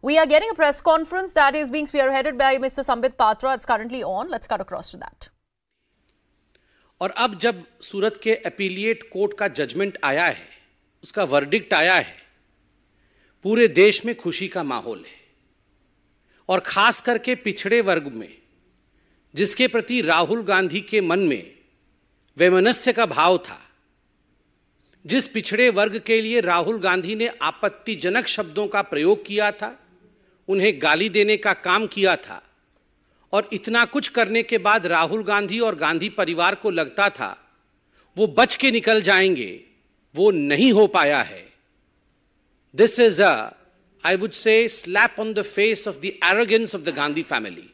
We are getting a press conference that is being spearheaded by Mr. Sambit Patra. It's currently on. Let's cut across to that. और अब जब सूरत के appellate court का judgement आया है उसका verdict आया है पूरे देश में खुशी का माहौल है और खास करके पिछड़े वर्ग में जिसके प्रति राहुल गांधी के मन में वैमनस्य का भाव था जिस पिछड़े वर्ग के लिए राहुल गांधी ने आपत्तिजनक शब्दों का प्रयोग किया था उन्हें गाली देने का काम किया था और इतना कुछ करने के बाद राहुल गांधी और गांधी परिवार को लगता था वो बच के निकल जाएंगे वो नहीं हो पाया है this is a I would say slap on the face of the arrogance of the Gandhi family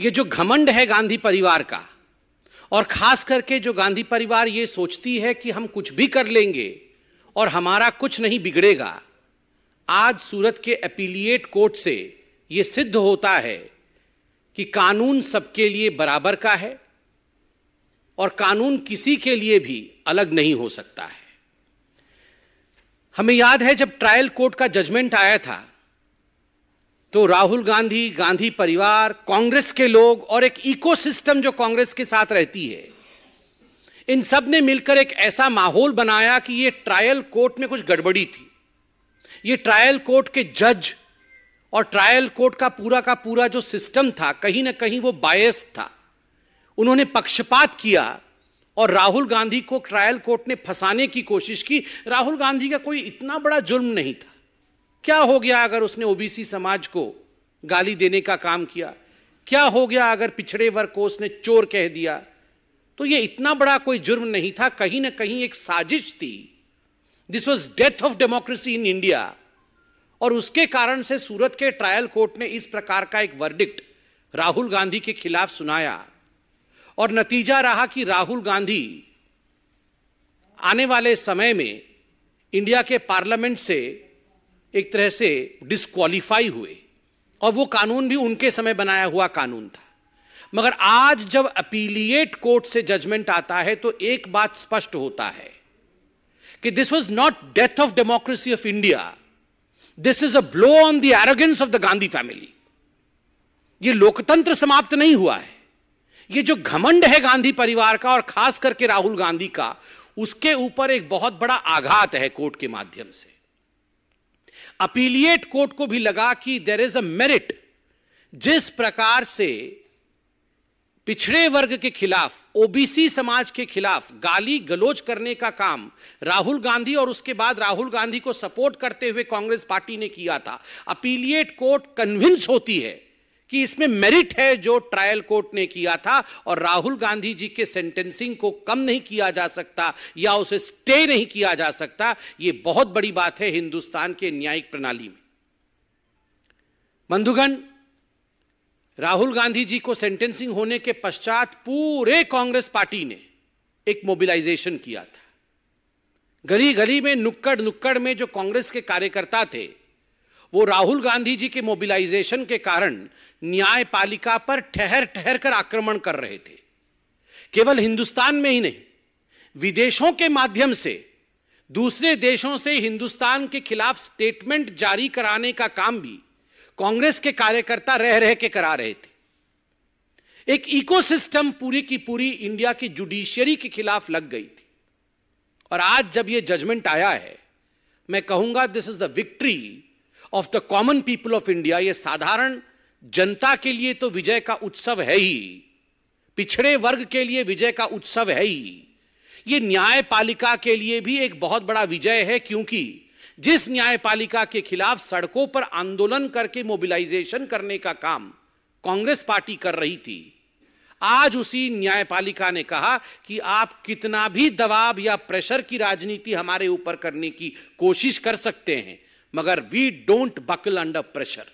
ये जो घमंड है गांधी परिवार का और खास करके जो गांधी परिवार ये सोचती है कि हम कुछ भी कर लेंगे और हमारा कुछ नहीं बिगड़ेगा आज सूरत के अपीलिएट कोर्ट से ये सिद्ध होता है कि कानून सबके लिए बराबर का है और कानून किसी के लिए भी अलग नहीं हो सकता है हमें याद है जब ट्रायल कोर्ट का जजमेंट आया था तो राहुल गांधी गांधी परिवार कांग्रेस के लोग और एक इकोसिस्टम जो कांग्रेस के साथ रहती है इन सब ने मिलकर एक ऐसा माहौल बनाया कि ये ट्रायल कोर्ट में कुछ गड़बड़ी थी ये ट्रायल कोर्ट के जज और ट्रायल कोर्ट का पूरा का पूरा जो सिस्टम था कहीं ना कहीं वो बायस था उन्होंने पक्षपात किया और राहुल गांधी को ट्रायल कोर्ट ने फंसाने की कोशिश की राहुल गांधी का कोई इतना बड़ा जुर्म नहीं था क्या हो गया अगर उसने ओबीसी समाज को गाली देने का काम किया क्या हो गया अगर पिछड़े वर्ग को उसने चोर कह दिया तो ये इतना बड़ा कोई जुर्म नहीं था कहीं ना कहीं एक साजिश थी this was death of democracy in India और उसके कारण से सूरत के ट्रायल कोर्ट ने इस प्रकार का एक वर्डिक्ट राहुल गांधी के खिलाफ सुनाया और नतीजा रहा कि राहुल गांधी आने वाले समय में इंडिया के पार्लियामेंट से एक तरह से डिस्कालीफाई हुए और वो कानून भी उनके समय बनाया हुआ कानून था मगर आज जब अपीलिएट कोर्ट से जजमेंट आता है तो एक बात स्पष्ट होता है कि this was not death of democracy of India this is a blow on the arrogance of the Gandhi family ये लोकतंत्र समाप्त नहीं हुआ है ये जो घमंड है गांधी परिवार का और खास करके राहुल गांधी का उसके ऊपर एक बहुत बड़ा आघात है कोर्ट के माध्यम से अपीलिएट कोर्ट को भी लगा कि देर इज अ मेरिट जिस प्रकार से पिछड़े वर्ग के खिलाफ ओबीसी समाज के खिलाफ गाली गलोच करने का काम राहुल गांधी और उसके बाद राहुल गांधी को सपोर्ट करते हुए कांग्रेस पार्टी ने किया था अपीलिएट कोर्ट कन्विंस होती है कि इसमें मेरिट है जो ट्रायल कोर्ट ने किया था और राहुल गांधी जी के सेंटेंसिंग को कम नहीं किया जा सकता या उसे स्टे नहीं किया जा सकता यह बहुत बड़ी बात है हिंदुस्तान के न्यायिक प्रणाली में बंधुगण राहुल गांधी जी को सेंटेंसिंग होने के पश्चात पूरे कांग्रेस पार्टी ने एक मोबिलाइजेशन किया था गली गली में नुक्कड़ नुक्कड़ में जो कांग्रेस के कार्यकर्ता थे वो राहुल गांधी जी के मोबिलाइजेशन के कारण न्यायपालिका पर ठहर ठहर कर आक्रमण कर रहे थे केवल हिंदुस्तान में ही नहीं विदेशों के माध्यम से दूसरे देशों से हिंदुस्तान के खिलाफ स्टेटमेंट जारी कराने का काम भी कांग्रेस के कार्यकर्ता रह रह के करा रहे थे एक इकोसिस्टम पूरी की पूरी इंडिया की जुडिशियरी के खिलाफ लग गई थी और आज जब यह जजमेंट आया है मैं कहूंगा this is the victory of the common people of India ये साधारण जनता के लिए तो विजय का उत्सव है ही पिछड़े वर्ग के लिए विजय का उत्सव है ही ये न्यायपालिका के लिए भी एक बहुत बड़ा विजय है क्योंकि जिस न्यायपालिका के खिलाफ सड़कों पर आंदोलन करके मोबिलाइजेशन करने का काम कांग्रेस पार्टी कर रही थी आज उसी न्यायपालिका ने कहा कि आप कितना भी दबाव या प्रेशर की राजनीति हमारे ऊपर करने की कोशिश कर सकते हैं मगर we don't buckle under pressure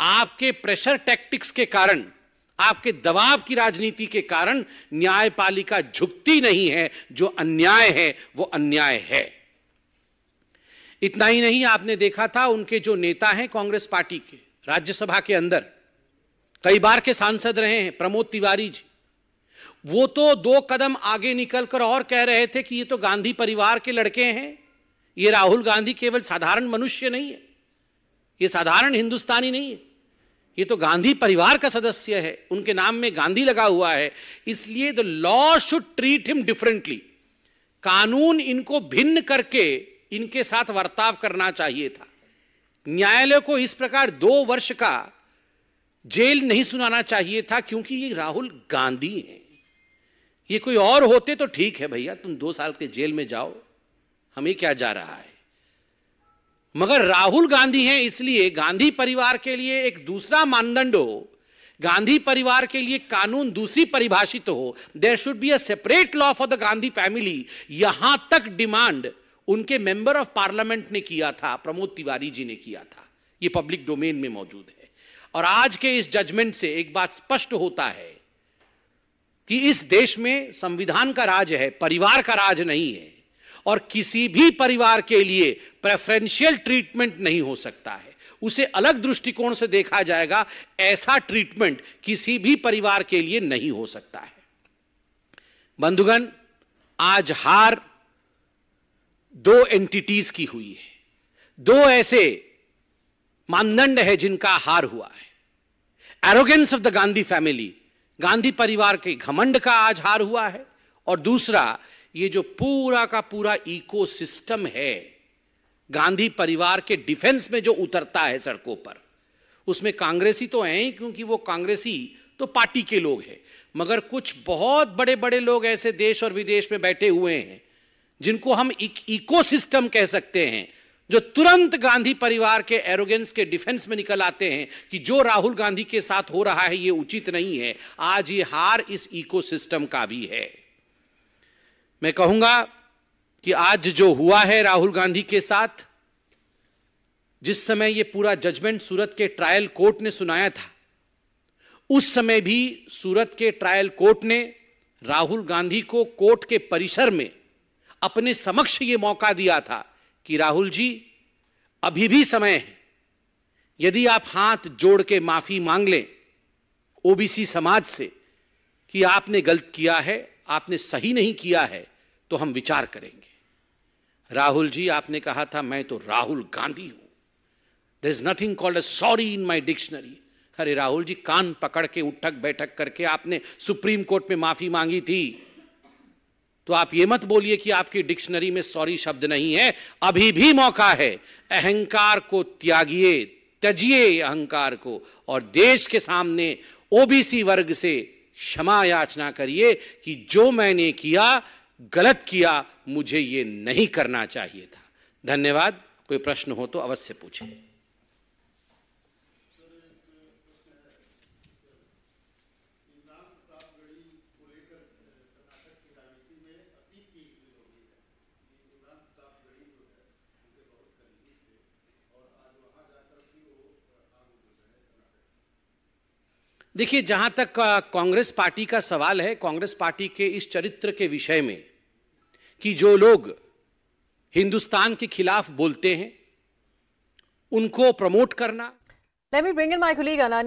आपके प्रेशर टैक्टिक्स के कारण आपके दबाव की राजनीति के कारण न्यायपालिका झुकती नहीं है जो अन्याय है वो अन्याय है इतना ही नहीं आपने देखा था उनके जो नेता हैं कांग्रेस पार्टी के राज्यसभा के अंदर कई बार के सांसद रहे हैं प्रमोद तिवारी जी वो तो दो कदम आगे निकलकर और कह रहे थे कि ये तो गांधी परिवार के लड़के हैं ये राहुल गांधी केवल साधारण मनुष्य नहीं है ये साधारण हिंदुस्तानी नहीं है ये तो गांधी परिवार का सदस्य है उनके नाम में गांधी लगा हुआ है इसलिए the law should treat him differently कानून इनको भिन्न करके इनके साथ वर्ताव करना चाहिए था न्यायालय को इस प्रकार दो वर्ष का जेल नहीं सुनाना चाहिए था क्योंकि ये राहुल गांधी हैं ये कोई और होते तो ठीक है भैया तुम दो साल के जेल में जाओ हमें क्या जा रहा है मगर राहुल गांधी हैं इसलिए गांधी परिवार के लिए एक दूसरा मानदंड हो गांधी परिवार के लिए कानून दूसरी परिभाषित हो there should be a separate law for the Gandhi family यहां तक डिमांड उनके मेंबर ऑफ पार्लियामेंट ने किया था प्रमोद तिवारी जी ने किया था ये पब्लिक डोमेन में मौजूद है और आज के इस जजमेंट से एक बात स्पष्ट होता है कि इस देश में संविधान का राज है परिवार का राज नहीं है और किसी भी परिवार के लिए प्रेफरेंशियल ट्रीटमेंट नहीं हो सकता है उसे अलग दृष्टिकोण से देखा जाएगा ऐसा ट्रीटमेंट किसी भी परिवार के लिए नहीं हो सकता है बंधुगण आज हार दो एंटिटीज की हुई है दो ऐसे मानदंड है जिनका हार हुआ है arrogance of the Gandhi family Gandhi परिवार के घमंड का आज हार हुआ है और दूसरा ये जो पूरा का पूरा इकोसिस्टम है गांधी परिवार के डिफेंस में जो उतरता है सड़कों पर उसमें कांग्रेसी तो हैं ही क्योंकि वो कांग्रेसी तो पार्टी के लोग हैं मगर कुछ बहुत बड़े बड़े लोग ऐसे देश और विदेश में बैठे हुए हैं जिनको हम इकोसिस्टम कह सकते हैं जो तुरंत गांधी परिवार के एरोगेंस के डिफेंस में निकल आते हैं कि जो राहुल गांधी के साथ हो रहा है ये उचित नहीं है आज ये हार इस इकोसिस्टम का भी है मैं कहूंगा कि आज जो हुआ है राहुल गांधी के साथ जिस समय ये पूरा जजमेंट सूरत के ट्रायल कोर्ट ने सुनाया था उस समय भी सूरत के ट्रायल कोर्ट ने राहुल गांधी को कोर्ट के परिसर में अपने समक्ष ये मौका दिया था कि राहुल जी अभी भी समय है यदि आप हाथ जोड़ के माफी मांग लें ओबीसी समाज से कि आपने गलत किया है आपने सही नहीं किया है तो हम विचार करेंगे राहुल जी आपने कहा था मैं तो राहुल गांधी हूं there is nothing called a sorry in my dictionary अरे राहुल जी कान पकड़ के उठक बैठक करके आपने सुप्रीम कोर्ट में माफी मांगी थी तो आप ये मत बोलिए कि आपकी डिक्शनरी में सॉरी शब्द नहीं है अभी भी मौका है अहंकार को त्यागिए त्यजिए अहंकार को और देश के सामने ओबीसी वर्ग से क्षमा याचना करिए कि जो मैंने किया गलत किया मुझे ये नहीं करना चाहिए था धन्यवाद कोई प्रश्न हो तो अवश्य पूछें देखिए जहां तक कांग्रेस पार्टी का सवाल है कांग्रेस पार्टी के इस चरित्र के विषय में कि जो लोग हिंदुस्तान के खिलाफ बोलते हैं उनको प्रमोट करना Let me